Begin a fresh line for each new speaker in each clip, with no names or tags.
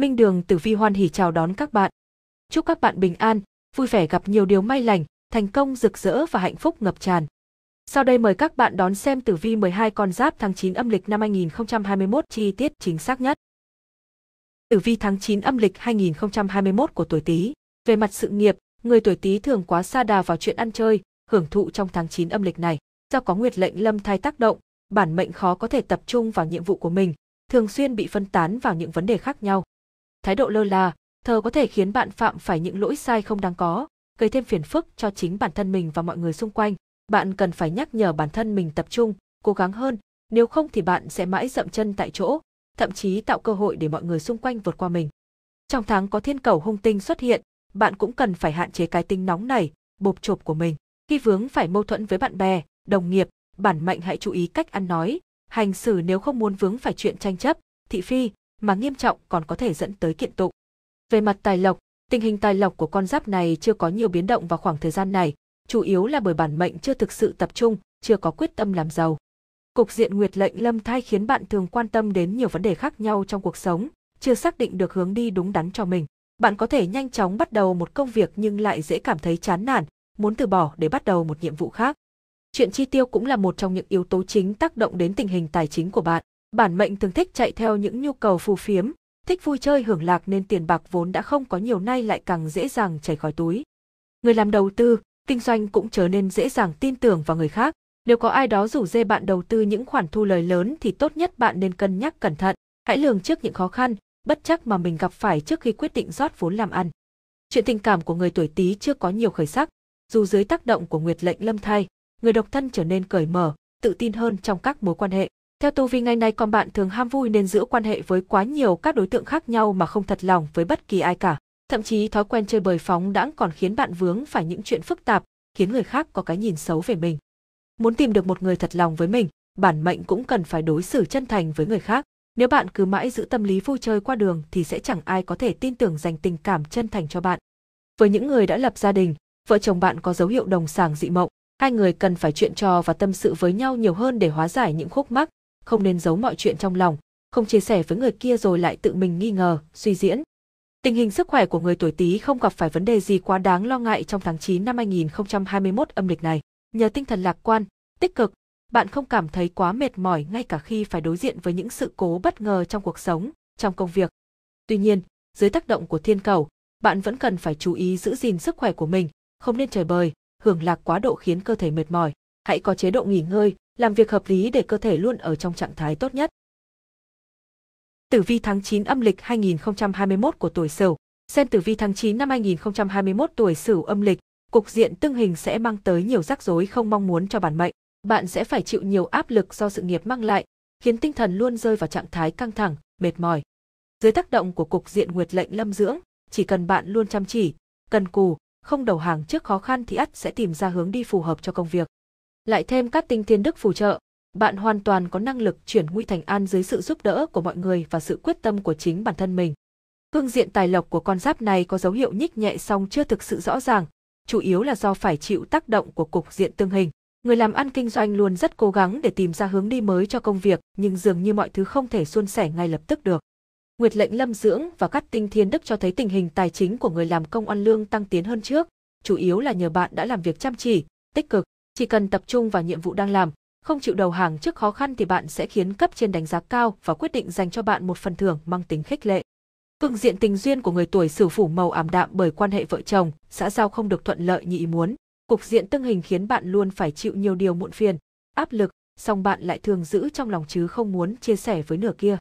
Minh Đường Tử Vi hoan hỉ chào đón các bạn. Chúc các bạn bình an, vui vẻ gặp nhiều điều may lành, thành công rực rỡ và hạnh phúc ngập tràn. Sau đây mời các bạn đón xem tử vi 12 con giáp tháng 9 âm lịch năm 2021 chi tiết chính xác nhất. Tử vi tháng 9 âm lịch 2021 của tuổi Tý. Về mặt sự nghiệp, người tuổi Tý thường quá xa đà vào chuyện ăn chơi, hưởng thụ trong tháng 9 âm lịch này. Do có nguyệt lệnh lâm thai tác động, bản mệnh khó có thể tập trung vào nhiệm vụ của mình, thường xuyên bị phân tán vào những vấn đề khác nhau thái độ lơ là, thờ có thể khiến bạn phạm phải những lỗi sai không đáng có, gây thêm phiền phức cho chính bản thân mình và mọi người xung quanh. Bạn cần phải nhắc nhở bản thân mình tập trung, cố gắng hơn, nếu không thì bạn sẽ mãi dậm chân tại chỗ, thậm chí tạo cơ hội để mọi người xung quanh vượt qua mình. Trong tháng có thiên cầu hung tinh xuất hiện, bạn cũng cần phải hạn chế cái tính nóng này, bộp chộp của mình. Khi vướng phải mâu thuẫn với bạn bè, đồng nghiệp, bản mệnh hãy chú ý cách ăn nói, hành xử nếu không muốn vướng phải chuyện tranh chấp, thị phi, mà nghiêm trọng còn có thể dẫn tới kiện tụng. Về mặt tài lộc, tình hình tài lộc của con giáp này chưa có nhiều biến động vào khoảng thời gian này, chủ yếu là bởi bản mệnh chưa thực sự tập trung, chưa có quyết tâm làm giàu. Cục diện nguyệt lệnh lâm thai khiến bạn thường quan tâm đến nhiều vấn đề khác nhau trong cuộc sống, chưa xác định được hướng đi đúng đắn cho mình. Bạn có thể nhanh chóng bắt đầu một công việc nhưng lại dễ cảm thấy chán nản, muốn từ bỏ để bắt đầu một nhiệm vụ khác. Chuyện chi tiêu cũng là một trong những yếu tố chính tác động đến tình hình tài chính của bạn. Bản mệnh thường thích chạy theo những nhu cầu phù phiếm, thích vui chơi hưởng lạc nên tiền bạc vốn đã không có nhiều nay lại càng dễ dàng chảy khỏi túi. Người làm đầu tư, kinh doanh cũng trở nên dễ dàng tin tưởng vào người khác. Nếu có ai đó rủ dê bạn đầu tư những khoản thu lời lớn thì tốt nhất bạn nên cân nhắc cẩn thận, hãy lường trước những khó khăn, bất chắc mà mình gặp phải trước khi quyết định rót vốn làm ăn. Chuyện tình cảm của người tuổi Tý chưa có nhiều khởi sắc, dù dưới tác động của Nguyệt lệnh Lâm Thai, người độc thân trở nên cởi mở, tự tin hơn trong các mối quan hệ. Theo tu vi ngày nay con bạn thường ham vui nên giữ quan hệ với quá nhiều các đối tượng khác nhau mà không thật lòng với bất kỳ ai cả. Thậm chí thói quen chơi bời phóng đãng còn khiến bạn vướng phải những chuyện phức tạp, khiến người khác có cái nhìn xấu về mình. Muốn tìm được một người thật lòng với mình, bản mệnh cũng cần phải đối xử chân thành với người khác. Nếu bạn cứ mãi giữ tâm lý vui chơi qua đường thì sẽ chẳng ai có thể tin tưởng dành tình cảm chân thành cho bạn. Với những người đã lập gia đình, vợ chồng bạn có dấu hiệu đồng sàng dị mộng, hai người cần phải chuyện trò và tâm sự với nhau nhiều hơn để hóa giải những khúc mắc, không nên giấu mọi chuyện trong lòng, không chia sẻ với người kia rồi lại tự mình nghi ngờ, suy diễn. Tình hình sức khỏe của người tuổi Tý không gặp phải vấn đề gì quá đáng lo ngại trong tháng 9 năm 2021 âm lịch này. Nhờ tinh thần lạc quan, tích cực, bạn không cảm thấy quá mệt mỏi ngay cả khi phải đối diện với những sự cố bất ngờ trong cuộc sống, trong công việc. Tuy nhiên, dưới tác động của thiên cầu, bạn vẫn cần phải chú ý giữ gìn sức khỏe của mình, không nên trời bời, hưởng lạc quá độ khiến cơ thể mệt mỏi. Hãy có chế độ nghỉ ngơi, làm việc hợp lý để cơ thể luôn ở trong trạng thái tốt nhất. Tử vi tháng 9 âm lịch 2021 của tuổi Sửu. Xem tử vi tháng 9 năm 2021 tuổi Sửu âm lịch, cục diện tương hình sẽ mang tới nhiều rắc rối không mong muốn cho bản mệnh. Bạn sẽ phải chịu nhiều áp lực do sự nghiệp mang lại, khiến tinh thần luôn rơi vào trạng thái căng thẳng, mệt mỏi. Dưới tác động của cục diện nguyệt lệnh lâm dưỡng, chỉ cần bạn luôn chăm chỉ, cần cù, không đầu hàng trước khó khăn thì ắt sẽ tìm ra hướng đi phù hợp cho công việc lại thêm các tinh thiên đức phù trợ, bạn hoàn toàn có năng lực chuyển nguy thành an dưới sự giúp đỡ của mọi người và sự quyết tâm của chính bản thân mình. Phương diện tài lộc của con giáp này có dấu hiệu nhích nhẹ song chưa thực sự rõ ràng, chủ yếu là do phải chịu tác động của cục diện tương hình. Người làm ăn kinh doanh luôn rất cố gắng để tìm ra hướng đi mới cho công việc, nhưng dường như mọi thứ không thể suôn sẻ ngay lập tức được. Nguyệt lệnh Lâm Dưỡng và các tinh thiên đức cho thấy tình hình tài chính của người làm công ăn lương tăng tiến hơn trước, chủ yếu là nhờ bạn đã làm việc chăm chỉ, tích cực, chỉ cần tập trung vào nhiệm vụ đang làm, không chịu đầu hàng trước khó khăn thì bạn sẽ khiến cấp trên đánh giá cao và quyết định dành cho bạn một phần thưởng mang tính khích lệ. Cương diện tình duyên của người tuổi Sửu phủ màu ảm đạm bởi quan hệ vợ chồng, xã giao không được thuận lợi như ý muốn. Cục diện tương hình khiến bạn luôn phải chịu nhiều điều muộn phiền, áp lực, song bạn lại thường giữ trong lòng chứ không muốn chia sẻ với nửa kia.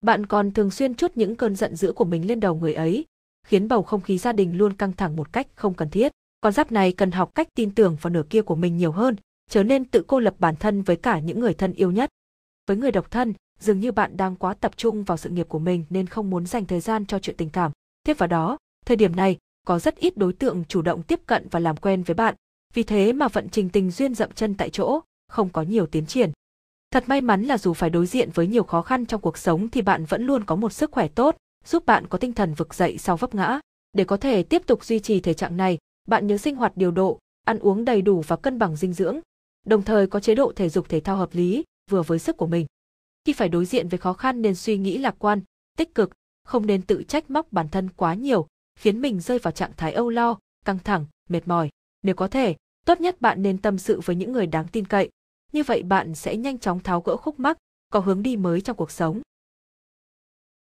Bạn còn thường xuyên chút những cơn giận dữ của mình lên đầu người ấy, khiến bầu không khí gia đình luôn căng thẳng một cách không cần thiết con giáp này cần học cách tin tưởng vào nửa kia của mình nhiều hơn, trở nên tự cô lập bản thân với cả những người thân yêu nhất. Với người độc thân, dường như bạn đang quá tập trung vào sự nghiệp của mình nên không muốn dành thời gian cho chuyện tình cảm. Thêm vào đó, thời điểm này, có rất ít đối tượng chủ động tiếp cận và làm quen với bạn, vì thế mà vận trình tình duyên dậm chân tại chỗ, không có nhiều tiến triển. Thật may mắn là dù phải đối diện với nhiều khó khăn trong cuộc sống thì bạn vẫn luôn có một sức khỏe tốt, giúp bạn có tinh thần vực dậy sau vấp ngã. Để có thể tiếp tục duy trì thể trạng này, bạn nhớ sinh hoạt điều độ, ăn uống đầy đủ và cân bằng dinh dưỡng, đồng thời có chế độ thể dục thể thao hợp lý, vừa với sức của mình. Khi phải đối diện với khó khăn nên suy nghĩ lạc quan, tích cực, không nên tự trách móc bản thân quá nhiều, khiến mình rơi vào trạng thái âu lo, căng thẳng, mệt mỏi. Nếu có thể, tốt nhất bạn nên tâm sự với những người đáng tin cậy. Như vậy bạn sẽ nhanh chóng tháo gỡ khúc mắc, có hướng đi mới trong cuộc sống.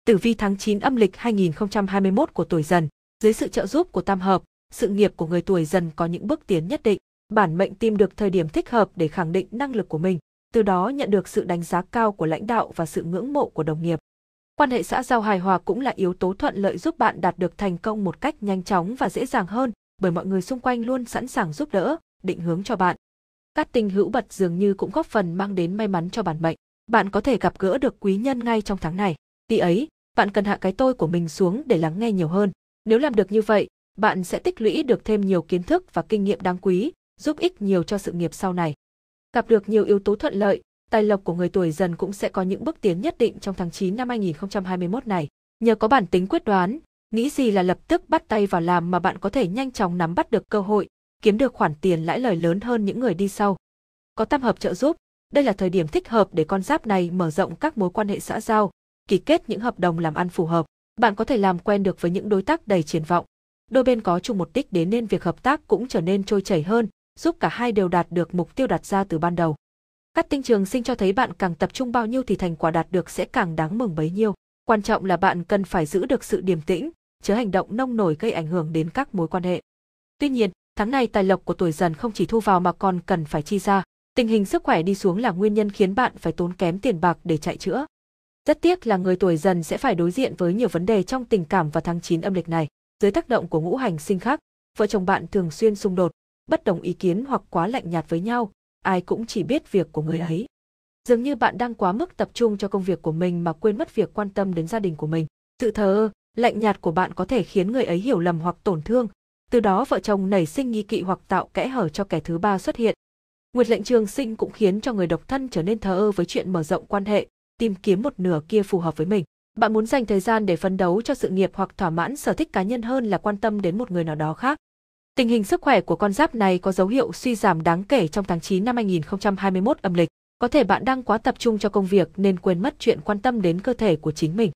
Tử vi tháng 9 âm lịch 2021 của tuổi dần, dưới sự trợ giúp của tam hợp, sự nghiệp của người tuổi dần có những bước tiến nhất định, bản mệnh tìm được thời điểm thích hợp để khẳng định năng lực của mình, từ đó nhận được sự đánh giá cao của lãnh đạo và sự ngưỡng mộ của đồng nghiệp. Quan hệ xã giao hài hòa cũng là yếu tố thuận lợi giúp bạn đạt được thành công một cách nhanh chóng và dễ dàng hơn, bởi mọi người xung quanh luôn sẵn sàng giúp đỡ, định hướng cho bạn. Các tình hữu bật dường như cũng góp phần mang đến may mắn cho bản mệnh. Bạn có thể gặp gỡ được quý nhân ngay trong tháng này. Tí ấy, bạn cần hạ cái tôi của mình xuống để lắng nghe nhiều hơn. Nếu làm được như vậy, bạn sẽ tích lũy được thêm nhiều kiến thức và kinh nghiệm đáng quý, giúp ích nhiều cho sự nghiệp sau này. Gặp được nhiều yếu tố thuận lợi, tài lộc của người tuổi dần cũng sẽ có những bước tiến nhất định trong tháng 9 năm 2021 này. Nhờ có bản tính quyết đoán, nghĩ gì là lập tức bắt tay vào làm mà bạn có thể nhanh chóng nắm bắt được cơ hội, kiếm được khoản tiền lãi lời lớn hơn những người đi sau. Có tam hợp trợ giúp, đây là thời điểm thích hợp để con giáp này mở rộng các mối quan hệ xã giao, ký kết những hợp đồng làm ăn phù hợp. Bạn có thể làm quen được với những đối tác đầy triển vọng, đôi bên có chung mục đích đến nên việc hợp tác cũng trở nên trôi chảy hơn, giúp cả hai đều đạt được mục tiêu đặt ra từ ban đầu. Các tinh trường sinh cho thấy bạn càng tập trung bao nhiêu thì thành quả đạt được sẽ càng đáng mừng bấy nhiêu. Quan trọng là bạn cần phải giữ được sự điềm tĩnh, chứ hành động nông nổi gây ảnh hưởng đến các mối quan hệ. Tuy nhiên, tháng này tài lộc của tuổi dần không chỉ thu vào mà còn cần phải chi ra. Tình hình sức khỏe đi xuống là nguyên nhân khiến bạn phải tốn kém tiền bạc để chạy chữa. Rất tiếc là người tuổi dần sẽ phải đối diện với nhiều vấn đề trong tình cảm vào tháng 9 âm lịch này dưới tác động của ngũ hành sinh khắc, vợ chồng bạn thường xuyên xung đột, bất đồng ý kiến hoặc quá lạnh nhạt với nhau, ai cũng chỉ biết việc của người ấy. Dường như bạn đang quá mức tập trung cho công việc của mình mà quên mất việc quan tâm đến gia đình của mình. Sự thờ ơ, lạnh nhạt của bạn có thể khiến người ấy hiểu lầm hoặc tổn thương, từ đó vợ chồng nảy sinh nghi kỵ hoặc tạo kẽ hở cho kẻ thứ ba xuất hiện. Nguyệt lệnh trường sinh cũng khiến cho người độc thân trở nên thờ ơ với chuyện mở rộng quan hệ, tìm kiếm một nửa kia phù hợp với mình. Bạn muốn dành thời gian để phấn đấu cho sự nghiệp hoặc thỏa mãn sở thích cá nhân hơn là quan tâm đến một người nào đó khác. Tình hình sức khỏe của con giáp này có dấu hiệu suy giảm đáng kể trong tháng 9 năm 2021 âm lịch. Có thể bạn đang quá tập trung cho công việc nên quên mất chuyện quan tâm đến cơ thể của chính mình.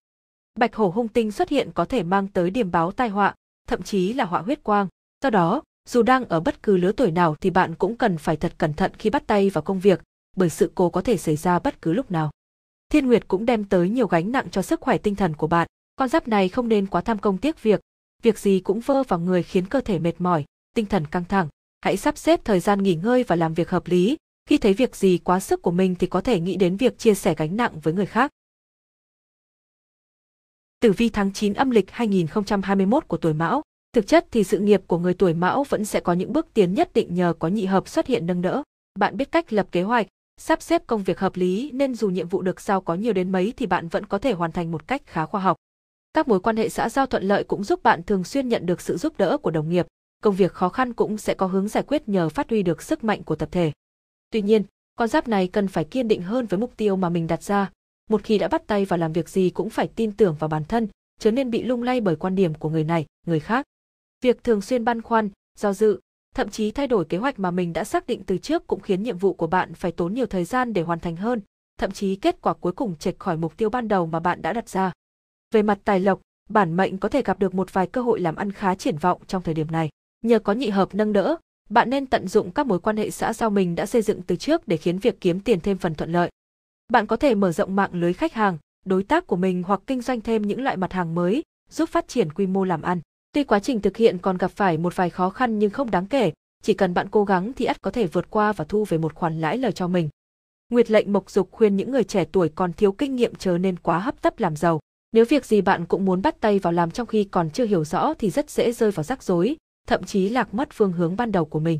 Bạch hổ hung tinh xuất hiện có thể mang tới điểm báo tai họa, thậm chí là họa huyết quang. Do đó, dù đang ở bất cứ lứa tuổi nào thì bạn cũng cần phải thật cẩn thận khi bắt tay vào công việc, bởi sự cố có thể xảy ra bất cứ lúc nào. Thiên Nguyệt cũng đem tới nhiều gánh nặng cho sức khỏe tinh thần của bạn. Con giáp này không nên quá tham công tiếc việc, việc gì cũng vơ vào người khiến cơ thể mệt mỏi, tinh thần căng thẳng. Hãy sắp xếp thời gian nghỉ ngơi và làm việc hợp lý, khi thấy việc gì quá sức của mình thì có thể nghĩ đến việc chia sẻ gánh nặng với người khác. Tử vi tháng 9 âm lịch 2021 của tuổi Mão, thực chất thì sự nghiệp của người tuổi Mão vẫn sẽ có những bước tiến nhất định nhờ có nhị hợp xuất hiện nâng đỡ. Bạn biết cách lập kế hoạch, sắp xếp công việc hợp lý nên dù nhiệm vụ được giao có nhiều đến mấy thì bạn vẫn có thể hoàn thành một cách khá khoa học. Các mối quan hệ xã giao thuận lợi cũng giúp bạn thường xuyên nhận được sự giúp đỡ của đồng nghiệp, công việc khó khăn cũng sẽ có hướng giải quyết nhờ phát huy được sức mạnh của tập thể. Tuy nhiên, con giáp này cần phải kiên định hơn với mục tiêu mà mình đặt ra. Một khi đã bắt tay vào làm việc gì cũng phải tin tưởng vào bản thân, chứ nên bị lung lay bởi quan điểm của người này, người khác. Việc thường xuyên băn khoăn, do dự, thậm chí thay đổi kế hoạch mà mình đã xác định từ trước cũng khiến nhiệm vụ của bạn phải tốn nhiều thời gian để hoàn thành hơn, thậm chí kết quả cuối cùng chệch khỏi mục tiêu ban đầu mà bạn đã đặt ra. Về mặt tài lộc, bản mệnh có thể gặp được một vài cơ hội làm ăn khá triển vọng trong thời điểm này. Nhờ có nhị hợp nâng đỡ, bạn nên tận dụng các mối quan hệ xã giao mình đã xây dựng từ trước để khiến việc kiếm tiền thêm phần thuận lợi. Bạn có thể mở rộng mạng lưới khách hàng, đối tác của mình hoặc kinh doanh thêm những loại mặt hàng mới, giúp phát triển quy mô làm ăn. Tuy quá trình thực hiện còn gặp phải một vài khó khăn nhưng không đáng kể, chỉ cần bạn cố gắng thì ắt có thể vượt qua và thu về một khoản lãi lời cho mình. Nguyệt lệnh Mộc Dục khuyên những người trẻ tuổi còn thiếu kinh nghiệm chớ nên quá hấp tấp làm giàu. Nếu việc gì bạn cũng muốn bắt tay vào làm trong khi còn chưa hiểu rõ thì rất dễ rơi vào rắc rối, thậm chí lạc mất phương hướng ban đầu của mình.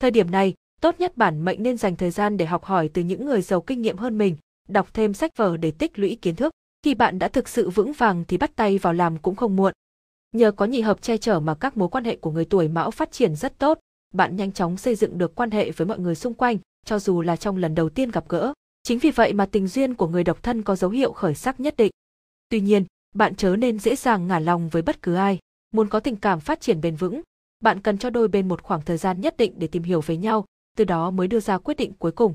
Thời điểm này, tốt nhất bản mệnh nên dành thời gian để học hỏi từ những người giàu kinh nghiệm hơn mình, đọc thêm sách vở để tích lũy kiến thức. Khi bạn đã thực sự vững vàng thì bắt tay vào làm cũng không muộn, Nhờ có nhị hợp che chở mà các mối quan hệ của người tuổi Mão phát triển rất tốt, bạn nhanh chóng xây dựng được quan hệ với mọi người xung quanh, cho dù là trong lần đầu tiên gặp gỡ. Chính vì vậy mà tình duyên của người độc thân có dấu hiệu khởi sắc nhất định. Tuy nhiên, bạn chớ nên dễ dàng ngả lòng với bất cứ ai. Muốn có tình cảm phát triển bền vững, bạn cần cho đôi bên một khoảng thời gian nhất định để tìm hiểu về nhau, từ đó mới đưa ra quyết định cuối cùng.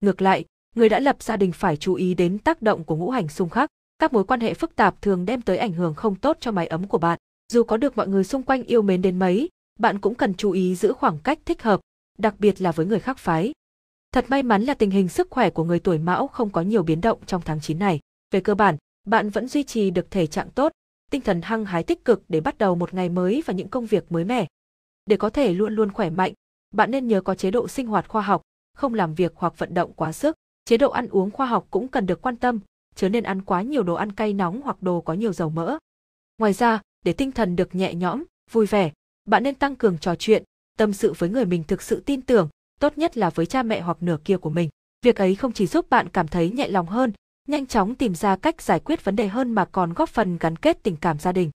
Ngược lại, người đã lập gia đình phải chú ý đến tác động của ngũ hành xung khắc. Các mối quan hệ phức tạp thường đem tới ảnh hưởng không tốt cho mái ấm của bạn. Dù có được mọi người xung quanh yêu mến đến mấy, bạn cũng cần chú ý giữ khoảng cách thích hợp, đặc biệt là với người khác phái. Thật may mắn là tình hình sức khỏe của người tuổi Mão không có nhiều biến động trong tháng 9 này. Về cơ bản, bạn vẫn duy trì được thể trạng tốt, tinh thần hăng hái tích cực để bắt đầu một ngày mới và những công việc mới mẻ. Để có thể luôn luôn khỏe mạnh, bạn nên nhớ có chế độ sinh hoạt khoa học, không làm việc hoặc vận động quá sức. Chế độ ăn uống khoa học cũng cần được quan tâm, chớ nên ăn quá nhiều đồ ăn cay nóng hoặc đồ có nhiều dầu mỡ. Ngoài ra, để tinh thần được nhẹ nhõm, vui vẻ, bạn nên tăng cường trò chuyện, tâm sự với người mình thực sự tin tưởng, tốt nhất là với cha mẹ hoặc nửa kia của mình. Việc ấy không chỉ giúp bạn cảm thấy nhẹ lòng hơn, nhanh chóng tìm ra cách giải quyết vấn đề hơn mà còn góp phần gắn kết tình cảm gia đình.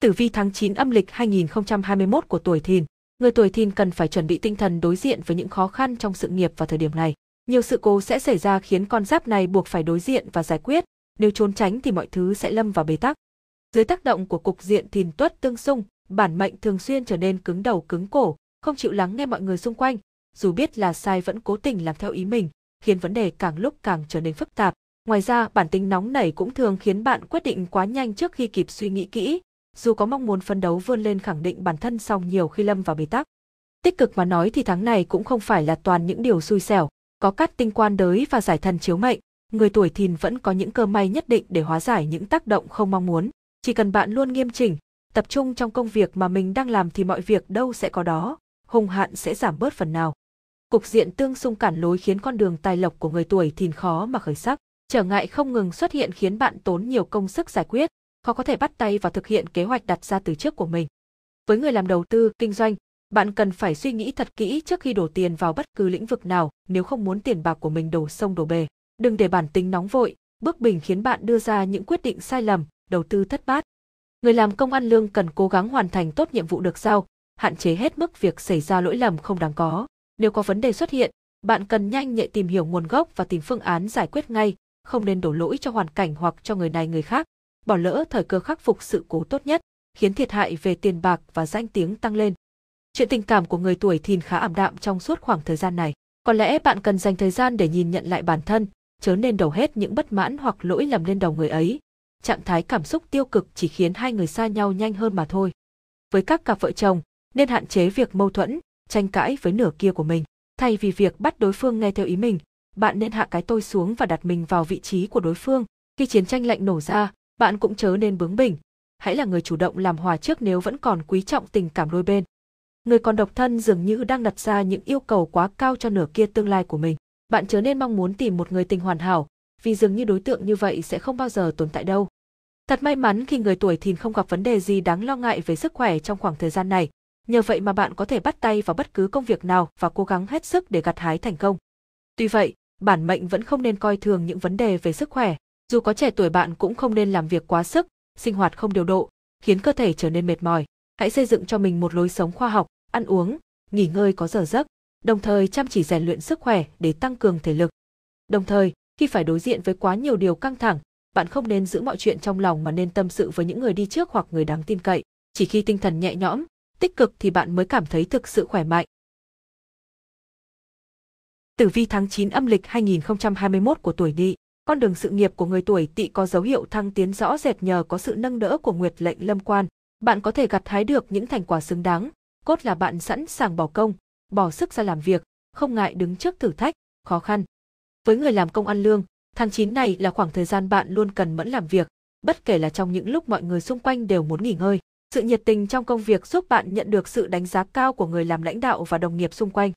Tử vi tháng 9 âm lịch 2021 của tuổi Thìn, người tuổi Thìn cần phải chuẩn bị tinh thần đối diện với những khó khăn trong sự nghiệp vào thời điểm này. Nhiều sự cố sẽ xảy ra khiến con giáp này buộc phải đối diện và giải quyết, nếu trốn tránh thì mọi thứ sẽ lâm vào bế tắc. Dưới tác động của cục diện thìn tuất tương xung, bản mệnh thường xuyên trở nên cứng đầu cứng cổ, không chịu lắng nghe mọi người xung quanh, dù biết là sai vẫn cố tình làm theo ý mình, khiến vấn đề càng lúc càng trở nên phức tạp. Ngoài ra, bản tính nóng nảy cũng thường khiến bạn quyết định quá nhanh trước khi kịp suy nghĩ kỹ, dù có mong muốn phấn đấu vươn lên khẳng định bản thân song nhiều khi lâm vào bế tắc. Tích cực mà nói thì tháng này cũng không phải là toàn những điều xui xẻo, có cát tinh quan đới và giải thần chiếu mệnh, người tuổi thìn vẫn có những cơ may nhất định để hóa giải những tác động không mong muốn. Chỉ cần bạn luôn nghiêm chỉnh, tập trung trong công việc mà mình đang làm thì mọi việc đâu sẽ có đó, hung hạn sẽ giảm bớt phần nào. Cục diện tương xung cản lối khiến con đường tài lộc của người tuổi thìn khó mà khởi sắc, trở ngại không ngừng xuất hiện khiến bạn tốn nhiều công sức giải quyết, khó có thể bắt tay và thực hiện kế hoạch đặt ra từ trước của mình. Với người làm đầu tư, kinh doanh, bạn cần phải suy nghĩ thật kỹ trước khi đổ tiền vào bất cứ lĩnh vực nào nếu không muốn tiền bạc của mình đổ sông đổ bể. Đừng để bản tính nóng vội, bước bình khiến bạn đưa ra những quyết định sai lầm, đầu tư thất bát. Người làm công ăn lương cần cố gắng hoàn thành tốt nhiệm vụ được giao, hạn chế hết mức việc xảy ra lỗi lầm không đáng có. Nếu có vấn đề xuất hiện, bạn cần nhanh nhạy tìm hiểu nguồn gốc và tìm phương án giải quyết ngay, không nên đổ lỗi cho hoàn cảnh hoặc cho người này người khác, bỏ lỡ thời cơ khắc phục sự cố tốt nhất, khiến thiệt hại về tiền bạc và danh tiếng tăng lên chuyện tình cảm của người tuổi thìn khá ảm đạm trong suốt khoảng thời gian này. Có lẽ bạn cần dành thời gian để nhìn nhận lại bản thân, chớ nên đổ hết những bất mãn hoặc lỗi lầm lên đầu người ấy. Trạng thái cảm xúc tiêu cực chỉ khiến hai người xa nhau nhanh hơn mà thôi. Với các cặp vợ chồng, nên hạn chế việc mâu thuẫn, tranh cãi với nửa kia của mình. Thay vì việc bắt đối phương nghe theo ý mình, bạn nên hạ cái tôi xuống và đặt mình vào vị trí của đối phương. Khi chiến tranh lạnh nổ ra, bạn cũng chớ nên bướng bỉnh. Hãy là người chủ động làm hòa trước nếu vẫn còn quý trọng tình cảm đôi bên người còn độc thân dường như đang đặt ra những yêu cầu quá cao cho nửa kia tương lai của mình. Bạn chớ nên mong muốn tìm một người tình hoàn hảo, vì dường như đối tượng như vậy sẽ không bao giờ tồn tại đâu. Thật may mắn khi người tuổi thìn không gặp vấn đề gì đáng lo ngại về sức khỏe trong khoảng thời gian này, nhờ vậy mà bạn có thể bắt tay vào bất cứ công việc nào và cố gắng hết sức để gặt hái thành công. Tuy vậy, bản mệnh vẫn không nên coi thường những vấn đề về sức khỏe, dù có trẻ tuổi bạn cũng không nên làm việc quá sức, sinh hoạt không điều độ, khiến cơ thể trở nên mệt mỏi hãy xây dựng cho mình một lối sống khoa học, ăn uống, nghỉ ngơi có giờ giấc, đồng thời chăm chỉ rèn luyện sức khỏe để tăng cường thể lực. Đồng thời, khi phải đối diện với quá nhiều điều căng thẳng, bạn không nên giữ mọi chuyện trong lòng mà nên tâm sự với những người đi trước hoặc người đáng tin cậy. Chỉ khi tinh thần nhẹ nhõm, tích cực thì bạn mới cảm thấy thực sự khỏe mạnh. Tử vi tháng 9 âm lịch 2021 của tuổi Tỵ, con đường sự nghiệp của người tuổi Tỵ có dấu hiệu thăng tiến rõ rệt nhờ có sự nâng đỡ của Nguyệt lệnh Lâm Quan, bạn có thể gặt hái được những thành quả xứng đáng, cốt là bạn sẵn sàng bỏ công, bỏ sức ra làm việc, không ngại đứng trước thử thách, khó khăn. Với người làm công ăn lương, tháng 9 này là khoảng thời gian bạn luôn cần mẫn làm việc, bất kể là trong những lúc mọi người xung quanh đều muốn nghỉ ngơi. Sự nhiệt tình trong công việc giúp bạn nhận được sự đánh giá cao của người làm lãnh đạo và đồng nghiệp xung quanh.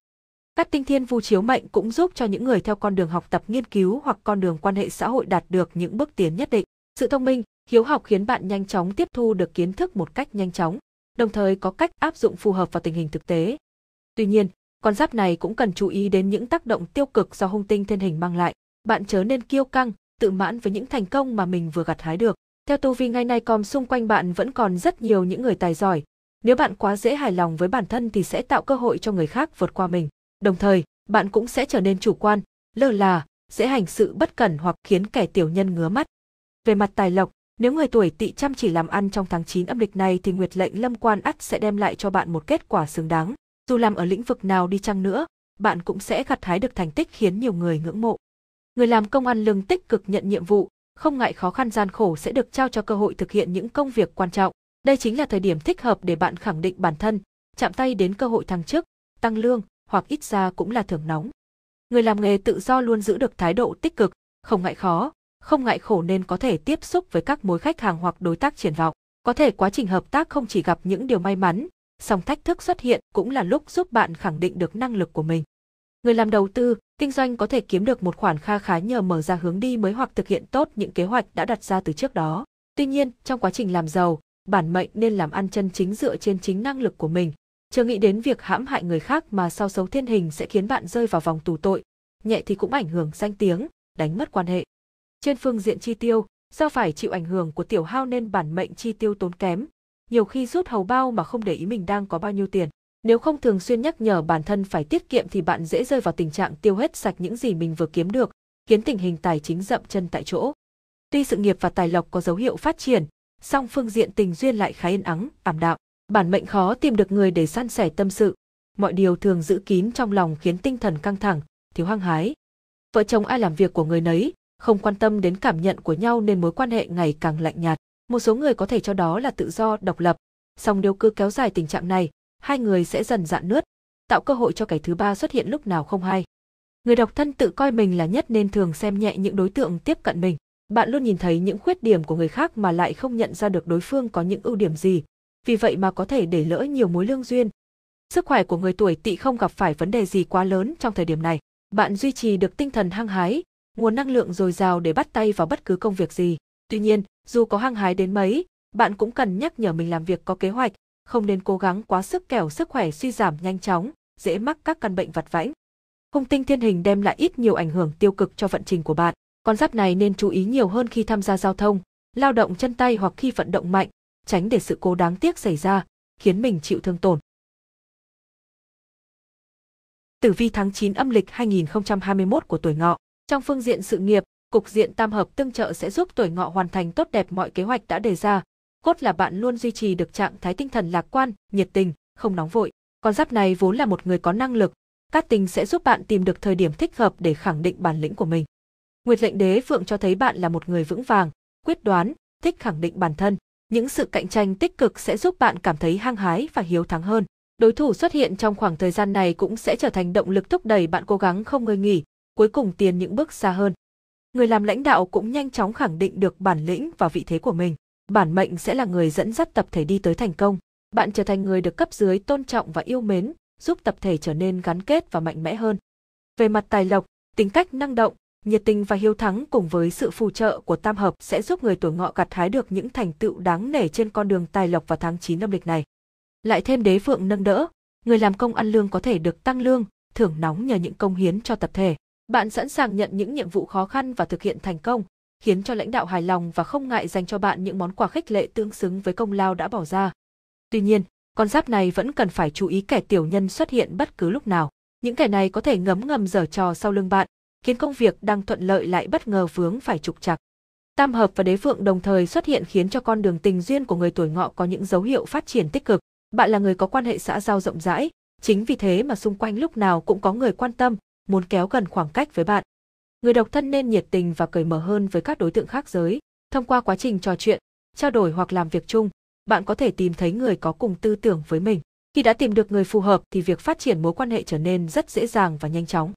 Các tinh thiên vu chiếu mệnh cũng giúp cho những người theo con đường học tập nghiên cứu hoặc con đường quan hệ xã hội đạt được những bước tiến nhất định. Sự thông minh, hiếu học khiến bạn nhanh chóng tiếp thu được kiến thức một cách nhanh chóng đồng thời có cách áp dụng phù hợp vào tình hình thực tế tuy nhiên con giáp này cũng cần chú ý đến những tác động tiêu cực do hung tinh thiên hình mang lại bạn chớ nên kiêu căng tự mãn với những thành công mà mình vừa gặt hái được theo tu vi ngày nay com xung quanh bạn vẫn còn rất nhiều những người tài giỏi nếu bạn quá dễ hài lòng với bản thân thì sẽ tạo cơ hội cho người khác vượt qua mình đồng thời bạn cũng sẽ trở nên chủ quan lơ là dễ hành sự bất cẩn hoặc khiến kẻ tiểu nhân ngứa mắt về mặt tài lộc nếu người tuổi tỵ chăm chỉ làm ăn trong tháng 9 âm lịch này thì nguyệt lệnh lâm quan ắt sẽ đem lại cho bạn một kết quả xứng đáng. Dù làm ở lĩnh vực nào đi chăng nữa, bạn cũng sẽ gặt hái được thành tích khiến nhiều người ngưỡng mộ. Người làm công ăn lương tích cực nhận nhiệm vụ, không ngại khó khăn gian khổ sẽ được trao cho cơ hội thực hiện những công việc quan trọng. Đây chính là thời điểm thích hợp để bạn khẳng định bản thân, chạm tay đến cơ hội thăng chức, tăng lương hoặc ít ra cũng là thưởng nóng. Người làm nghề tự do luôn giữ được thái độ tích cực, không ngại khó, không ngại khổ nên có thể tiếp xúc với các mối khách hàng hoặc đối tác triển vọng. Có thể quá trình hợp tác không chỉ gặp những điều may mắn, song thách thức xuất hiện cũng là lúc giúp bạn khẳng định được năng lực của mình. Người làm đầu tư, kinh doanh có thể kiếm được một khoản kha khá nhờ mở ra hướng đi mới hoặc thực hiện tốt những kế hoạch đã đặt ra từ trước đó. Tuy nhiên, trong quá trình làm giàu, bản mệnh nên làm ăn chân chính dựa trên chính năng lực của mình. Chờ nghĩ đến việc hãm hại người khác mà sau xấu thiên hình sẽ khiến bạn rơi vào vòng tù tội, nhẹ thì cũng ảnh hưởng danh tiếng, đánh mất quan hệ. Trên phương diện chi tiêu, do phải chịu ảnh hưởng của tiểu hao nên bản mệnh chi tiêu tốn kém, nhiều khi rút hầu bao mà không để ý mình đang có bao nhiêu tiền. Nếu không thường xuyên nhắc nhở bản thân phải tiết kiệm thì bạn dễ rơi vào tình trạng tiêu hết sạch những gì mình vừa kiếm được, khiến tình hình tài chính dậm chân tại chỗ. Tuy sự nghiệp và tài lộc có dấu hiệu phát triển, song phương diện tình duyên lại khá yên ắng, ảm đạm. Bản mệnh khó tìm được người để san sẻ tâm sự. Mọi điều thường giữ kín trong lòng khiến tinh thần căng thẳng, thiếu hăng hái. Vợ chồng ai làm việc của người nấy, không quan tâm đến cảm nhận của nhau nên mối quan hệ ngày càng lạnh nhạt. Một số người có thể cho đó là tự do, độc lập, song nếu cứ kéo dài tình trạng này, hai người sẽ dần dạn nứt, tạo cơ hội cho kẻ thứ ba xuất hiện lúc nào không hay. Người độc thân tự coi mình là nhất nên thường xem nhẹ những đối tượng tiếp cận mình. Bạn luôn nhìn thấy những khuyết điểm của người khác mà lại không nhận ra được đối phương có những ưu điểm gì, vì vậy mà có thể để lỡ nhiều mối lương duyên. Sức khỏe của người tuổi tỵ không gặp phải vấn đề gì quá lớn trong thời điểm này. Bạn duy trì được tinh thần hăng hái, nguồn năng lượng dồi dào để bắt tay vào bất cứ công việc gì. Tuy nhiên, dù có hăng hái đến mấy, bạn cũng cần nhắc nhở mình làm việc có kế hoạch, không nên cố gắng quá sức kẻo sức khỏe suy giảm nhanh chóng, dễ mắc các căn bệnh vặt vãnh. Hung tinh thiên hình đem lại ít nhiều ảnh hưởng tiêu cực cho vận trình của bạn. Con giáp này nên chú ý nhiều hơn khi tham gia giao thông, lao động chân tay hoặc khi vận động mạnh, tránh để sự cố đáng tiếc xảy ra, khiến mình chịu thương tổn. Tử vi tháng 9 âm lịch 2021 của tuổi ngọ trong phương diện sự nghiệp, cục diện tam hợp tương trợ sẽ giúp tuổi ngọ hoàn thành tốt đẹp mọi kế hoạch đã đề ra, cốt là bạn luôn duy trì được trạng thái tinh thần lạc quan, nhiệt tình, không nóng vội. Con giáp này vốn là một người có năng lực, các tình sẽ giúp bạn tìm được thời điểm thích hợp để khẳng định bản lĩnh của mình. Nguyệt lệnh đế phượng cho thấy bạn là một người vững vàng, quyết đoán, thích khẳng định bản thân. Những sự cạnh tranh tích cực sẽ giúp bạn cảm thấy hăng hái và hiếu thắng hơn. Đối thủ xuất hiện trong khoảng thời gian này cũng sẽ trở thành động lực thúc đẩy bạn cố gắng không ngơi nghỉ, cuối cùng tiến những bước xa hơn. Người làm lãnh đạo cũng nhanh chóng khẳng định được bản lĩnh và vị thế của mình. Bản mệnh sẽ là người dẫn dắt tập thể đi tới thành công. Bạn trở thành người được cấp dưới tôn trọng và yêu mến, giúp tập thể trở nên gắn kết và mạnh mẽ hơn. Về mặt tài lộc, tính cách năng động, nhiệt tình và hiếu thắng cùng với sự phù trợ của tam hợp sẽ giúp người tuổi ngọ gặt hái được những thành tựu đáng nể trên con đường tài lộc vào tháng 9 âm lịch này. Lại thêm đế phượng nâng đỡ, người làm công ăn lương có thể được tăng lương, thưởng nóng nhờ những công hiến cho tập thể. Bạn sẵn sàng nhận những nhiệm vụ khó khăn và thực hiện thành công, khiến cho lãnh đạo hài lòng và không ngại dành cho bạn những món quà khích lệ tương xứng với công lao đã bỏ ra. Tuy nhiên, con giáp này vẫn cần phải chú ý kẻ tiểu nhân xuất hiện bất cứ lúc nào. Những kẻ này có thể ngấm ngầm dở trò sau lưng bạn, khiến công việc đang thuận lợi lại bất ngờ vướng phải trục trặc. Tam hợp và đế phượng đồng thời xuất hiện khiến cho con đường tình duyên của người tuổi ngọ có những dấu hiệu phát triển tích cực. Bạn là người có quan hệ xã giao rộng rãi, chính vì thế mà xung quanh lúc nào cũng có người quan tâm, muốn kéo gần khoảng cách với bạn. Người độc thân nên nhiệt tình và cởi mở hơn với các đối tượng khác giới, thông qua quá trình trò chuyện, trao đổi hoặc làm việc chung, bạn có thể tìm thấy người có cùng tư tưởng với mình. Khi đã tìm được người phù hợp thì việc phát triển mối quan hệ trở nên rất dễ dàng và nhanh chóng.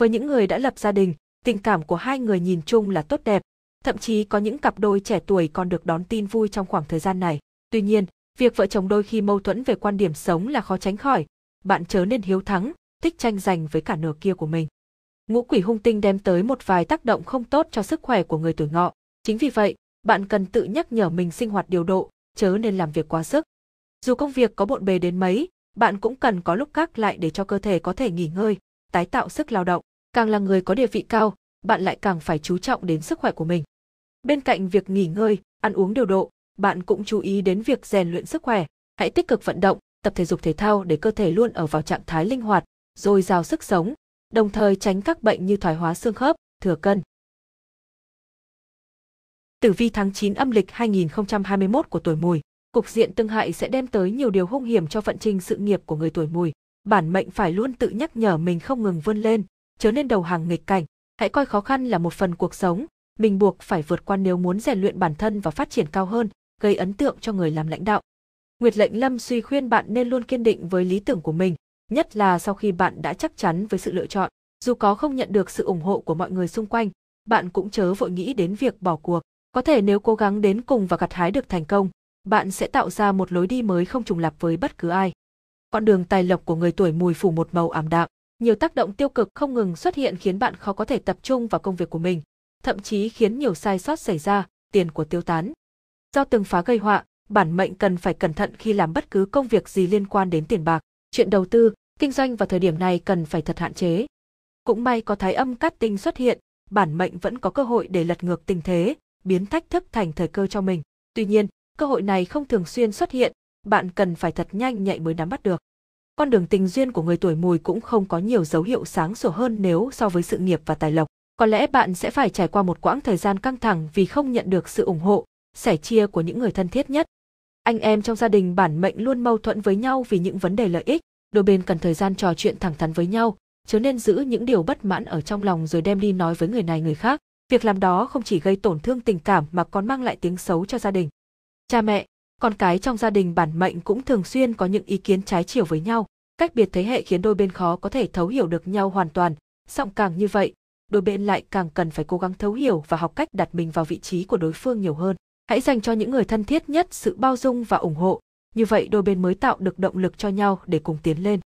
Với những người đã lập gia đình, tình cảm của hai người nhìn chung là tốt đẹp, thậm chí có những cặp đôi trẻ tuổi còn được đón tin vui trong khoảng thời gian này. Tuy nhiên, việc vợ chồng đôi khi mâu thuẫn về quan điểm sống là khó tránh khỏi, bạn chớ nên hiếu thắng, thích tranh giành với cả nửa kia của mình. Ngũ quỷ hung tinh đem tới một vài tác động không tốt cho sức khỏe của người tuổi ngọ. Chính vì vậy, bạn cần tự nhắc nhở mình sinh hoạt điều độ, chớ nên làm việc quá sức. Dù công việc có bộn bề đến mấy, bạn cũng cần có lúc các lại để cho cơ thể có thể nghỉ ngơi, tái tạo sức lao động. Càng là người có địa vị cao, bạn lại càng phải chú trọng đến sức khỏe của mình. Bên cạnh việc nghỉ ngơi, ăn uống điều độ, bạn cũng chú ý đến việc rèn luyện sức khỏe, hãy tích cực vận động, tập thể dục thể thao để cơ thể luôn ở vào trạng thái linh hoạt, dồi dào sức sống, đồng thời tránh các bệnh như thoái hóa xương khớp, thừa cân. Tử vi tháng 9 âm lịch 2021 của tuổi mùi, cục diện tương hại sẽ đem tới nhiều điều hung hiểm cho vận trình sự nghiệp của người tuổi mùi. Bản mệnh phải luôn tự nhắc nhở mình không ngừng vươn lên, chớ nên đầu hàng nghịch cảnh. Hãy coi khó khăn là một phần cuộc sống, mình buộc phải vượt qua nếu muốn rèn luyện bản thân và phát triển cao hơn, gây ấn tượng cho người làm lãnh đạo. Nguyệt lệnh Lâm suy khuyên bạn nên luôn kiên định với lý tưởng của mình, nhất là sau khi bạn đã chắc chắn với sự lựa chọn. Dù có không nhận được sự ủng hộ của mọi người xung quanh, bạn cũng chớ vội nghĩ đến việc bỏ cuộc. Có thể nếu cố gắng đến cùng và gặt hái được thành công, bạn sẽ tạo ra một lối đi mới không trùng lập với bất cứ ai. Con đường tài lộc của người tuổi mùi phủ một màu ảm đạm, nhiều tác động tiêu cực không ngừng xuất hiện khiến bạn khó có thể tập trung vào công việc của mình, thậm chí khiến nhiều sai sót xảy ra, tiền của tiêu tán. Do từng phá gây họa, bản mệnh cần phải cẩn thận khi làm bất cứ công việc gì liên quan đến tiền bạc chuyện đầu tư, kinh doanh vào thời điểm này cần phải thật hạn chế. Cũng may có thái âm cát tinh xuất hiện, bản mệnh vẫn có cơ hội để lật ngược tình thế, biến thách thức thành thời cơ cho mình. Tuy nhiên, cơ hội này không thường xuyên xuất hiện, bạn cần phải thật nhanh nhạy mới nắm bắt được. Con đường tình duyên của người tuổi mùi cũng không có nhiều dấu hiệu sáng sủa hơn nếu so với sự nghiệp và tài lộc. Có lẽ bạn sẽ phải trải qua một quãng thời gian căng thẳng vì không nhận được sự ủng hộ, sẻ chia của những người thân thiết nhất. Anh em trong gia đình bản mệnh luôn mâu thuẫn với nhau vì những vấn đề lợi ích, đôi bên cần thời gian trò chuyện thẳng thắn với nhau, chứ nên giữ những điều bất mãn ở trong lòng rồi đem đi nói với người này người khác. Việc làm đó không chỉ gây tổn thương tình cảm mà còn mang lại tiếng xấu cho gia đình. Cha mẹ, con cái trong gia đình bản mệnh cũng thường xuyên có những ý kiến trái chiều với nhau, cách biệt thế hệ khiến đôi bên khó có thể thấu hiểu được nhau hoàn toàn, song càng như vậy, đôi bên lại càng cần phải cố gắng thấu hiểu và học cách đặt mình vào vị trí của đối phương nhiều hơn. Hãy dành cho những người thân thiết nhất sự bao dung và ủng hộ, như vậy đôi bên mới tạo được động lực cho nhau để cùng tiến lên.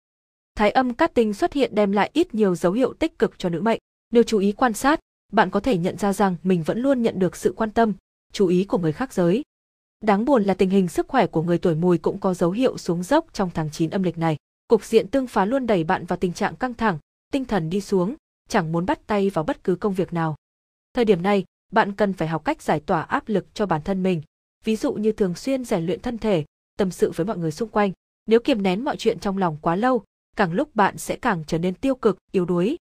Thái âm cát tinh xuất hiện đem lại ít nhiều dấu hiệu tích cực cho nữ mệnh. Nếu chú ý quan sát, bạn có thể nhận ra rằng mình vẫn luôn nhận được sự quan tâm, chú ý của người khác giới. Đáng buồn là tình hình sức khỏe của người tuổi mùi cũng có dấu hiệu xuống dốc trong tháng 9 âm lịch này. Cục diện tương phá luôn đẩy bạn vào tình trạng căng thẳng, tinh thần đi xuống, chẳng muốn bắt tay vào bất cứ công việc nào. Thời điểm này, bạn cần phải học cách giải tỏa áp lực cho bản thân mình, ví dụ như thường xuyên rèn luyện thân thể, tâm sự với mọi người xung quanh. Nếu kiềm nén mọi chuyện trong lòng quá lâu, càng lúc bạn sẽ càng trở nên tiêu cực, yếu đuối.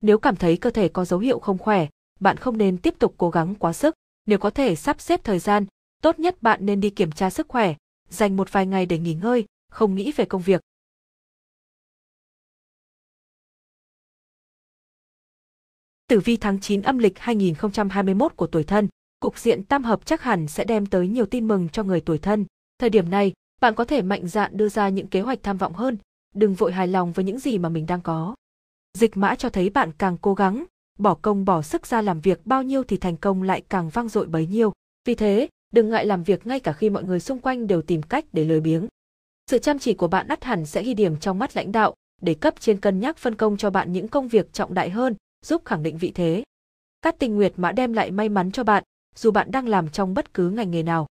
Nếu cảm thấy cơ thể có dấu hiệu không khỏe, bạn không nên tiếp tục cố gắng quá sức. Nếu có thể sắp xếp thời gian, tốt nhất bạn nên đi kiểm tra sức khỏe, dành một vài ngày để nghỉ ngơi, không nghĩ về công việc. tử vi tháng 9 âm lịch 2021 của tuổi thân, cục diện tam hợp chắc hẳn sẽ đem tới nhiều tin mừng cho người tuổi thân. Thời điểm này, bạn có thể mạnh dạn đưa ra những kế hoạch tham vọng hơn, đừng vội hài lòng với những gì mà mình đang có. Dịch mã cho thấy bạn càng cố gắng, bỏ công bỏ sức ra làm việc bao nhiêu thì thành công lại càng vang dội bấy nhiêu. Vì thế, đừng ngại làm việc ngay cả khi mọi người xung quanh đều tìm cách để lười biếng. Sự chăm chỉ của bạn ắt hẳn sẽ ghi điểm trong mắt lãnh đạo, để cấp trên cân nhắc phân công cho bạn những công việc trọng đại hơn, giúp khẳng định vị thế. Các tình nguyệt mã đem lại may mắn cho bạn, dù bạn đang làm trong bất cứ ngành nghề nào.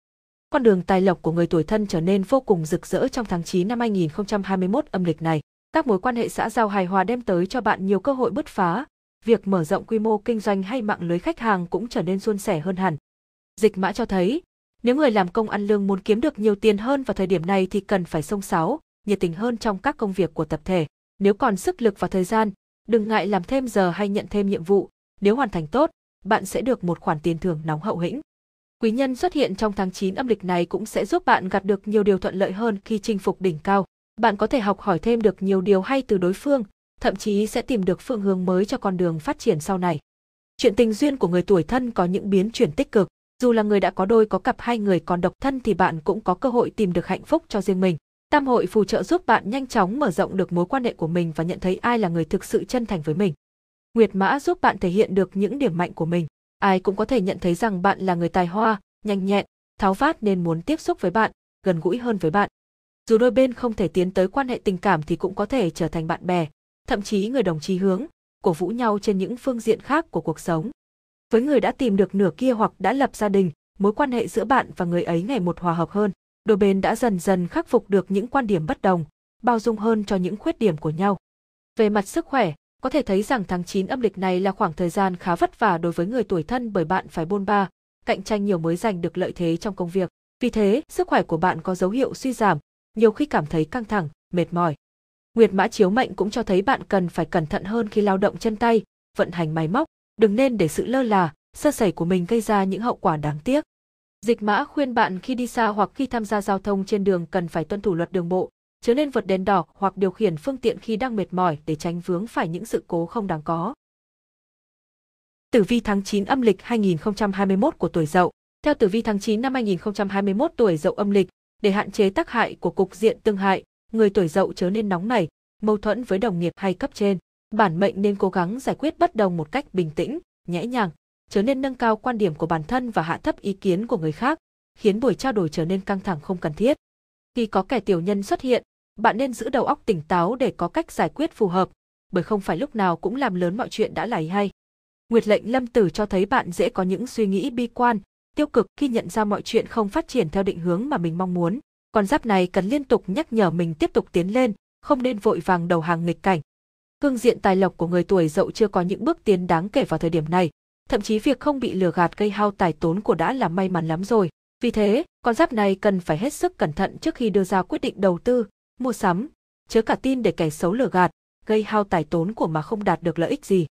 Con đường tài lộc của người tuổi thân trở nên vô cùng rực rỡ trong tháng 9 năm 2021 âm lịch này. Các mối quan hệ xã giao hài hòa đem tới cho bạn nhiều cơ hội bứt phá, việc mở rộng quy mô kinh doanh hay mạng lưới khách hàng cũng trở nên suôn sẻ hơn hẳn. Dịch mã cho thấy, nếu người làm công ăn lương muốn kiếm được nhiều tiền hơn vào thời điểm này thì cần phải sông sáo, nhiệt tình hơn trong các công việc của tập thể. Nếu còn sức lực và thời gian, Đừng ngại làm thêm giờ hay nhận thêm nhiệm vụ, nếu hoàn thành tốt, bạn sẽ được một khoản tiền thưởng nóng hậu hĩnh. Quý nhân xuất hiện trong tháng 9 âm lịch này cũng sẽ giúp bạn gặt được nhiều điều thuận lợi hơn khi chinh phục đỉnh cao. Bạn có thể học hỏi thêm được nhiều điều hay từ đối phương, thậm chí sẽ tìm được phương hướng mới cho con đường phát triển sau này. Chuyện tình duyên của người tuổi thân có những biến chuyển tích cực, dù là người đã có đôi có cặp hay người còn độc thân thì bạn cũng có cơ hội tìm được hạnh phúc cho riêng mình. Tam hội phù trợ giúp bạn nhanh chóng mở rộng được mối quan hệ của mình và nhận thấy ai là người thực sự chân thành với mình. Nguyệt mã giúp bạn thể hiện được những điểm mạnh của mình. Ai cũng có thể nhận thấy rằng bạn là người tài hoa, nhanh nhẹn, tháo vát nên muốn tiếp xúc với bạn, gần gũi hơn với bạn. Dù đôi bên không thể tiến tới quan hệ tình cảm thì cũng có thể trở thành bạn bè, thậm chí người đồng chí hướng, cổ vũ nhau trên những phương diện khác của cuộc sống. Với người đã tìm được nửa kia hoặc đã lập gia đình, mối quan hệ giữa bạn và người ấy ngày một hòa hợp hơn đôi bên đã dần dần khắc phục được những quan điểm bất đồng, bao dung hơn cho những khuyết điểm của nhau. Về mặt sức khỏe, có thể thấy rằng tháng 9 âm lịch này là khoảng thời gian khá vất vả đối với người tuổi thân bởi bạn phải bôn ba, cạnh tranh nhiều mới giành được lợi thế trong công việc. Vì thế, sức khỏe của bạn có dấu hiệu suy giảm, nhiều khi cảm thấy căng thẳng, mệt mỏi. Nguyệt mã chiếu mệnh cũng cho thấy bạn cần phải cẩn thận hơn khi lao động chân tay, vận hành máy móc, đừng nên để sự lơ là, sơ sẩy của mình gây ra những hậu quả đáng tiếc. Dịch mã khuyên bạn khi đi xa hoặc khi tham gia giao thông trên đường cần phải tuân thủ luật đường bộ, chứ nên vượt đèn đỏ hoặc điều khiển phương tiện khi đang mệt mỏi để tránh vướng phải những sự cố không đáng có. Tử vi tháng 9 âm lịch 2021 của tuổi Dậu. Theo tử vi tháng 9 năm 2021 tuổi Dậu âm lịch, để hạn chế tác hại của cục diện tương hại, người tuổi Dậu chớ nên nóng nảy, mâu thuẫn với đồng nghiệp hay cấp trên. Bản mệnh nên cố gắng giải quyết bất đồng một cách bình tĩnh, nhẹ nhàng, chớ nên nâng cao quan điểm của bản thân và hạ thấp ý kiến của người khác, khiến buổi trao đổi trở nên căng thẳng không cần thiết. Khi có kẻ tiểu nhân xuất hiện, bạn nên giữ đầu óc tỉnh táo để có cách giải quyết phù hợp, bởi không phải lúc nào cũng làm lớn mọi chuyện đã là ý hay. Nguyệt lệnh lâm tử cho thấy bạn dễ có những suy nghĩ bi quan, tiêu cực khi nhận ra mọi chuyện không phát triển theo định hướng mà mình mong muốn. Con giáp này cần liên tục nhắc nhở mình tiếp tục tiến lên, không nên vội vàng đầu hàng nghịch cảnh. Cương diện tài lộc của người tuổi dậu chưa có những bước tiến đáng kể vào thời điểm này, thậm chí việc không bị lừa gạt gây hao tài tốn của đã là may mắn lắm rồi. Vì thế, con giáp này cần phải hết sức cẩn thận trước khi đưa ra quyết định đầu tư, mua sắm, chớ cả tin để kẻ xấu lừa gạt, gây hao tài tốn của mà không đạt được lợi ích gì.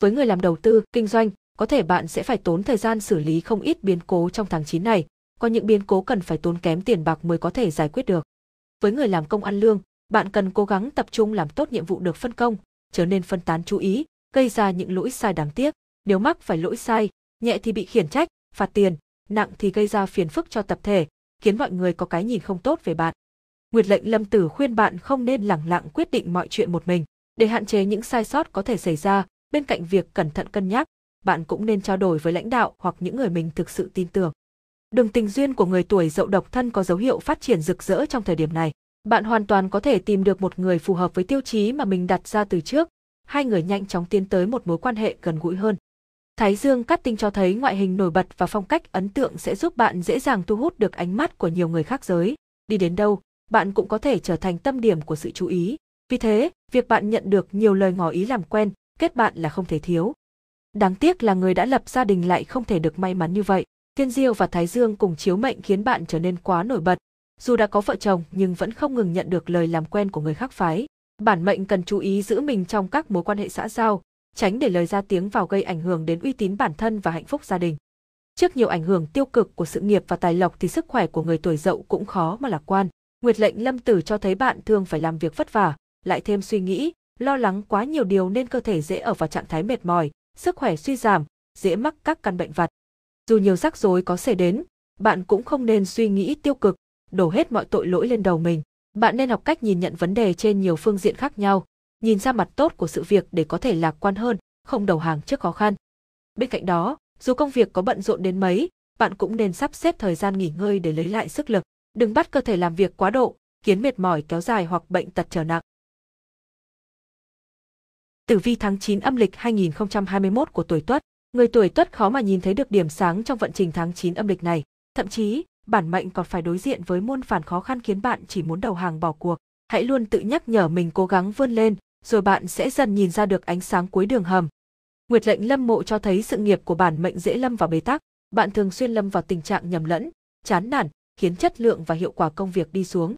Với người làm đầu tư, kinh doanh, có thể bạn sẽ phải tốn thời gian xử lý không ít biến cố trong tháng 9 này, có những biến cố cần phải tốn kém tiền bạc mới có thể giải quyết được. Với người làm công ăn lương, bạn cần cố gắng tập trung làm tốt nhiệm vụ được phân công, trở nên phân tán chú ý, gây ra những lỗi sai đáng tiếc nếu mắc phải lỗi sai, nhẹ thì bị khiển trách, phạt tiền, nặng thì gây ra phiền phức cho tập thể, khiến mọi người có cái nhìn không tốt về bạn. Nguyệt lệnh Lâm Tử khuyên bạn không nên lẳng lặng quyết định mọi chuyện một mình, để hạn chế những sai sót có thể xảy ra, bên cạnh việc cẩn thận cân nhắc, bạn cũng nên trao đổi với lãnh đạo hoặc những người mình thực sự tin tưởng. Đường tình duyên của người tuổi dậu độc thân có dấu hiệu phát triển rực rỡ trong thời điểm này. Bạn hoàn toàn có thể tìm được một người phù hợp với tiêu chí mà mình đặt ra từ trước. Hai người nhanh chóng tiến tới một mối quan hệ gần gũi hơn. Thái dương cắt tinh cho thấy ngoại hình nổi bật và phong cách ấn tượng sẽ giúp bạn dễ dàng thu hút được ánh mắt của nhiều người khác giới. Đi đến đâu, bạn cũng có thể trở thành tâm điểm của sự chú ý. Vì thế, việc bạn nhận được nhiều lời ngỏ ý làm quen, kết bạn là không thể thiếu. Đáng tiếc là người đã lập gia đình lại không thể được may mắn như vậy. Thiên Diêu và Thái Dương cùng chiếu mệnh khiến bạn trở nên quá nổi bật. Dù đã có vợ chồng nhưng vẫn không ngừng nhận được lời làm quen của người khác phái. Bản mệnh cần chú ý giữ mình trong các mối quan hệ xã giao, tránh để lời ra tiếng vào gây ảnh hưởng đến uy tín bản thân và hạnh phúc gia đình. Trước nhiều ảnh hưởng tiêu cực của sự nghiệp và tài lộc thì sức khỏe của người tuổi dậu cũng khó mà lạc quan. Nguyệt lệnh lâm tử cho thấy bạn thường phải làm việc vất vả, lại thêm suy nghĩ, lo lắng quá nhiều điều nên cơ thể dễ ở vào trạng thái mệt mỏi, sức khỏe suy giảm, dễ mắc các căn bệnh vặt. Dù nhiều rắc rối có xảy đến, bạn cũng không nên suy nghĩ tiêu cực, đổ hết mọi tội lỗi lên đầu mình. Bạn nên học cách nhìn nhận vấn đề trên nhiều phương diện khác nhau, nhìn ra mặt tốt của sự việc để có thể lạc quan hơn, không đầu hàng trước khó khăn. Bên cạnh đó, dù công việc có bận rộn đến mấy, bạn cũng nên sắp xếp thời gian nghỉ ngơi để lấy lại sức lực, đừng bắt cơ thể làm việc quá độ, khiến mệt mỏi kéo dài hoặc bệnh tật trở nặng. Tử vi tháng 9 âm lịch 2021 của tuổi Tuất, người tuổi Tuất khó mà nhìn thấy được điểm sáng trong vận trình tháng 9 âm lịch này, thậm chí, bản mệnh còn phải đối diện với muôn phản khó khăn khiến bạn chỉ muốn đầu hàng bỏ cuộc. Hãy luôn tự nhắc nhở mình cố gắng vươn lên, rồi bạn sẽ dần nhìn ra được ánh sáng cuối đường hầm. Nguyệt lệnh lâm mộ cho thấy sự nghiệp của bản mệnh dễ lâm vào bế tắc, bạn thường xuyên lâm vào tình trạng nhầm lẫn, chán nản, khiến chất lượng và hiệu quả công việc đi xuống.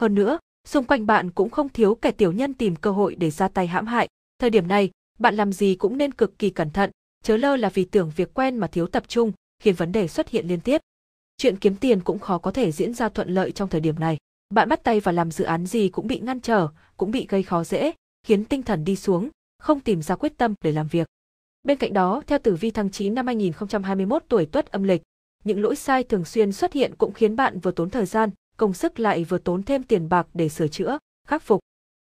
Hơn nữa, xung quanh bạn cũng không thiếu kẻ tiểu nhân tìm cơ hội để ra tay hãm hại. Thời điểm này, bạn làm gì cũng nên cực kỳ cẩn thận, chớ lơ là vì tưởng việc quen mà thiếu tập trung, khiến vấn đề xuất hiện liên tiếp. Chuyện kiếm tiền cũng khó có thể diễn ra thuận lợi trong thời điểm này. Bạn bắt tay vào làm dự án gì cũng bị ngăn trở, cũng bị gây khó dễ, khiến tinh thần đi xuống, không tìm ra quyết tâm để làm việc. Bên cạnh đó, theo tử vi tháng 9 năm 2021 tuổi Tuất âm lịch, những lỗi sai thường xuyên xuất hiện cũng khiến bạn vừa tốn thời gian, công sức lại vừa tốn thêm tiền bạc để sửa chữa, khắc phục.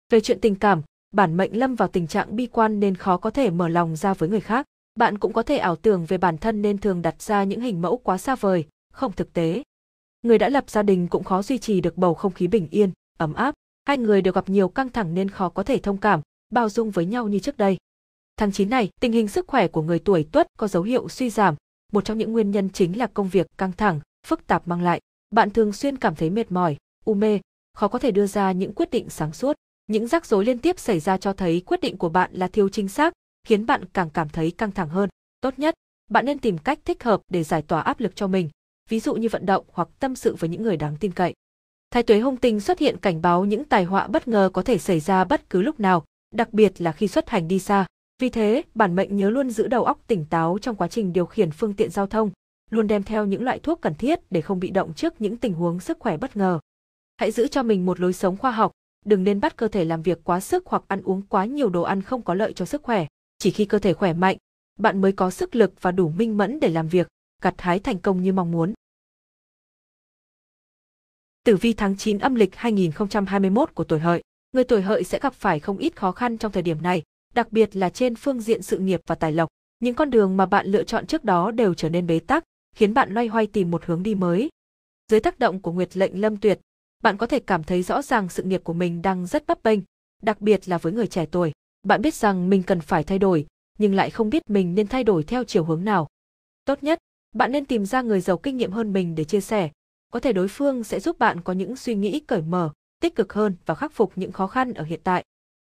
Về chuyện tình cảm, bản mệnh lâm vào tình trạng bi quan nên khó có thể mở lòng ra với người khác. Bạn cũng có thể ảo tưởng về bản thân nên thường đặt ra những hình mẫu quá xa vời, không thực tế. Người đã lập gia đình cũng khó duy trì được bầu không khí bình yên, ấm áp hai người đều gặp nhiều căng thẳng nên khó có thể thông cảm, bao dung với nhau như trước đây. Tháng 9 này, tình hình sức khỏe của người tuổi Tuất có dấu hiệu suy giảm, một trong những nguyên nhân chính là công việc căng thẳng, phức tạp mang lại. Bạn thường xuyên cảm thấy mệt mỏi, u mê, khó có thể đưa ra những quyết định sáng suốt. Những rắc rối liên tiếp xảy ra cho thấy quyết định của bạn là thiếu chính xác, khiến bạn càng cảm thấy căng thẳng hơn. Tốt nhất, bạn nên tìm cách thích hợp để giải tỏa áp lực cho mình, ví dụ như vận động hoặc tâm sự với những người đáng tin cậy. Thái tuế hung tinh xuất hiện cảnh báo những tài họa bất ngờ có thể xảy ra bất cứ lúc nào, đặc biệt là khi xuất hành đi xa. Vì thế, bản mệnh nhớ luôn giữ đầu óc tỉnh táo trong quá trình điều khiển phương tiện giao thông, luôn đem theo những loại thuốc cần thiết để không bị động trước những tình huống sức khỏe bất ngờ. Hãy giữ cho mình một lối sống khoa học, đừng nên bắt cơ thể làm việc quá sức hoặc ăn uống quá nhiều đồ ăn không có lợi cho sức khỏe. Chỉ khi cơ thể khỏe mạnh, bạn mới có sức lực và đủ minh mẫn để làm việc, gặt hái thành công như mong muốn. Tử vi tháng 9 âm lịch 2021 của tuổi hợi, người tuổi hợi sẽ gặp phải không ít khó khăn trong thời điểm này, đặc biệt là trên phương diện sự nghiệp và tài lộc. Những con đường mà bạn lựa chọn trước đó đều trở nên bế tắc, khiến bạn loay hoay tìm một hướng đi mới. Dưới tác động của nguyệt lệnh lâm tuyệt, bạn có thể cảm thấy rõ ràng sự nghiệp của mình đang rất bấp bênh, đặc biệt là với người trẻ tuổi. Bạn biết rằng mình cần phải thay đổi, nhưng lại không biết mình nên thay đổi theo chiều hướng nào. Tốt nhất, bạn nên tìm ra người giàu kinh nghiệm hơn mình để chia sẻ, có thể đối phương sẽ giúp bạn có những suy nghĩ cởi mở, tích cực hơn và khắc phục những khó khăn ở hiện tại.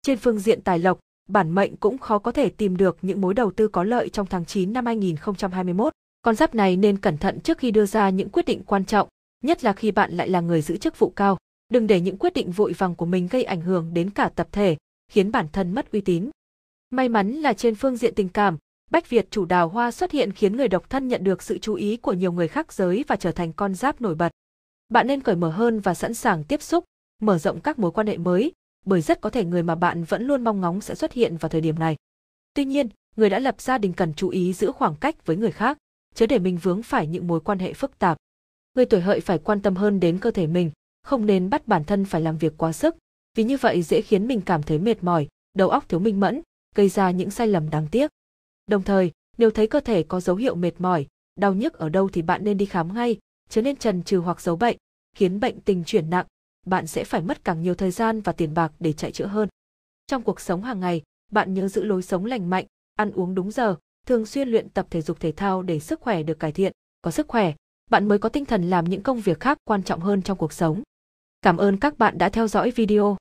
Trên phương diện tài lộc, bản mệnh cũng khó có thể tìm được những mối đầu tư có lợi trong tháng 9 năm 2021. Con giáp này nên cẩn thận trước khi đưa ra những quyết định quan trọng, nhất là khi bạn lại là người giữ chức vụ cao. Đừng để những quyết định vội vàng của mình gây ảnh hưởng đến cả tập thể, khiến bản thân mất uy tín. May mắn là trên phương diện tình cảm, Bách Việt chủ đào hoa xuất hiện khiến người độc thân nhận được sự chú ý của nhiều người khác giới và trở thành con giáp nổi bật. Bạn nên cởi mở hơn và sẵn sàng tiếp xúc, mở rộng các mối quan hệ mới, bởi rất có thể người mà bạn vẫn luôn mong ngóng sẽ xuất hiện vào thời điểm này. Tuy nhiên, người đã lập gia đình cần chú ý giữ khoảng cách với người khác, chớ để mình vướng phải những mối quan hệ phức tạp. Người tuổi hợi phải quan tâm hơn đến cơ thể mình, không nên bắt bản thân phải làm việc quá sức, vì như vậy dễ khiến mình cảm thấy mệt mỏi, đầu óc thiếu minh mẫn, gây ra những sai lầm đáng tiếc. Đồng thời, nếu thấy cơ thể có dấu hiệu mệt mỏi, đau nhức ở đâu thì bạn nên đi khám ngay, chứ nên trần trừ hoặc giấu bệnh, khiến bệnh tình chuyển nặng, bạn sẽ phải mất càng nhiều thời gian và tiền bạc để chạy chữa hơn. Trong cuộc sống hàng ngày, bạn nhớ giữ lối sống lành mạnh, ăn uống đúng giờ, thường xuyên luyện tập thể dục thể thao để sức khỏe được cải thiện. Có sức khỏe, bạn mới có tinh thần làm những công việc khác quan trọng hơn trong cuộc sống. Cảm ơn các bạn đã theo dõi video.